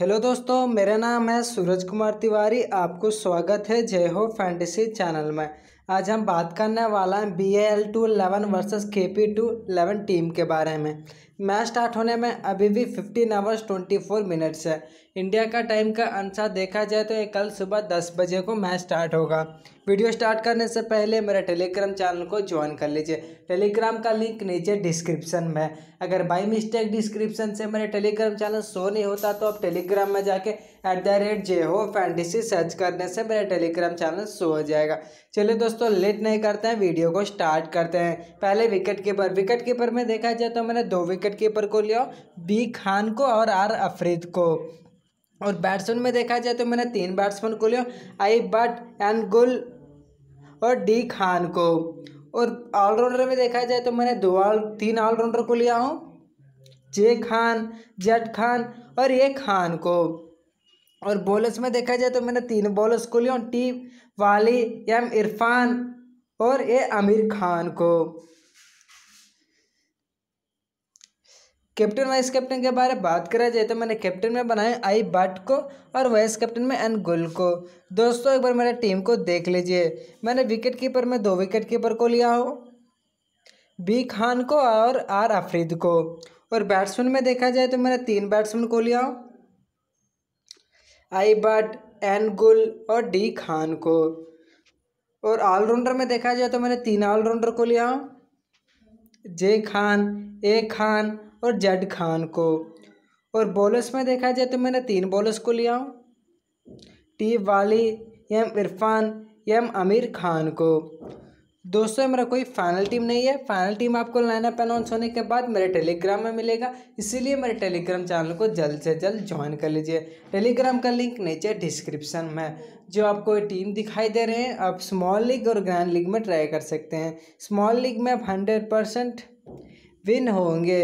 hello दोस्तों मेरा नाम है सूरज कुमार तिवारी आपको स्वागत है जय हो फैंटेसी चैनल में आज हम बात करने वाला हैं B L two eleven versus K P two eleven team के बारे में मैच स्टार्ट होने में अभी भी fifteen hours twenty four minutes है इंडिया का टाइम का अनुसार देखा जाए तो ये कल सुबह दस बजे को मैच स्टार्ट होगा वीडियो स्टार्ट करने से पहले मेरे टेलीग्राम चैनल को ज्वाइन कर लीजिए टेलीग्राम का लिंक नीचे डिस्क्रिप्शन में अगर बाई मिस्टेक डिस्क्रिप्शन से मेरे टेलीग्राम चैनल शो नहीं होता तो आप टेलीग्राम में जाके एट द रेट जे हो फैंटेसी सर्च करने से मेरा टेलीग्राम चैनल शो हो जाएगा चलिए दोस्तों दोस्तों लेट नहीं करते हैं वीडियो को स्टार्ट करते हैं पहले विकेट कीपर विकेट कीपर में देखा जाए तो मैंने दो विकेट कीपर को लिया बी खान को और आर अफरीद को और बैट्समैन में देखा जाए तो मैंने तीन बैट्समैन को लिया आई बट एन गुल और डी खान को और ऑलराउंडर में देखा जाए तो मैंने दो आल, तीन ऑलराउंडर को लिया हूँ जे खान जट खान और ए खान को और बॉलर्स में देखा जाए तो मैंने तीन बॉलर्स को लिया टी वाली एम इरफान और ए आमिर खान को कैप्टन वाइस कैप्टन के बारे में बात करा जाए तो मैंने कैप्टन में बनाया आई भट्ट को और वाइस कैप्टन में एन गुल को दोस्तों एक बार मेरे टीम को देख लीजिए मैंने विकेट कीपर में दो विकेट कीपर को लिया हो बी खान को और आर आफरीद को और बैट्समैन में देखा जाए तो मैंने तीन बैट्समैन को लिया हो आई बट एन गुल और डी खान को और ऑलराउंडर में देखा जाए तो मैंने तीन ऑलराउंडर को लिया हूँ जे खान ए खान और जेड खान को और बॉलर्स में देखा जाए तो मैंने तीन बॉलर्स को लिया हूँ टी वाली एम इरफान एम आमिर खान को दोस्तों मेरा कोई फाइनल टीम नहीं है फाइनल टीम आपको लाइनअप अनाउंस होने के बाद मेरे टेलीग्राम में मिलेगा इसीलिए मेरे टेलीग्राम चैनल को जल्द से जल्द ज्वाइन कर लीजिए टेलीग्राम का लिंक नीचे डिस्क्रिप्शन में जो आपको टीम दिखाई दे रहे हैं आप स्मॉल लीग और ग्रैंड लीग में ट्राई कर सकते हैं स्मॉल लीग में आप हंड्रेड परसेंट विन होंगे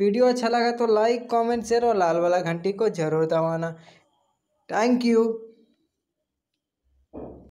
वीडियो अच्छा लगा तो लाइक कॉमेंट शेयर और लाल वाला घंटी को जरूर दबाना थैंक यू